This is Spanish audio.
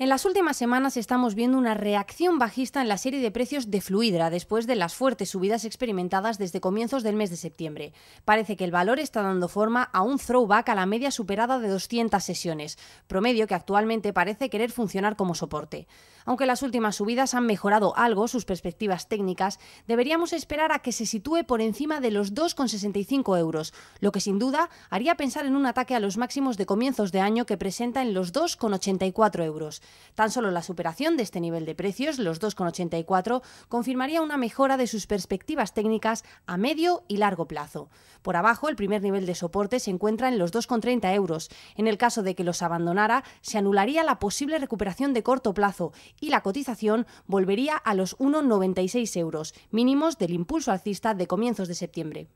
En las últimas semanas estamos viendo una reacción bajista en la serie de precios de Fluidra después de las fuertes subidas experimentadas desde comienzos del mes de septiembre. Parece que el valor está dando forma a un throwback a la media superada de 200 sesiones, promedio que actualmente parece querer funcionar como soporte. Aunque las últimas subidas han mejorado algo sus perspectivas técnicas, deberíamos esperar a que se sitúe por encima de los 2,65 euros, lo que sin duda haría pensar en un ataque a los máximos de comienzos de año que presenta en los 2,84 euros. Tan solo la superación de este nivel de precios, los 2,84, confirmaría una mejora de sus perspectivas técnicas a medio y largo plazo. Por abajo, el primer nivel de soporte se encuentra en los 2,30 euros. En el caso de que los abandonara, se anularía la posible recuperación de corto plazo y la cotización volvería a los 1,96 euros, mínimos del impulso alcista de comienzos de septiembre.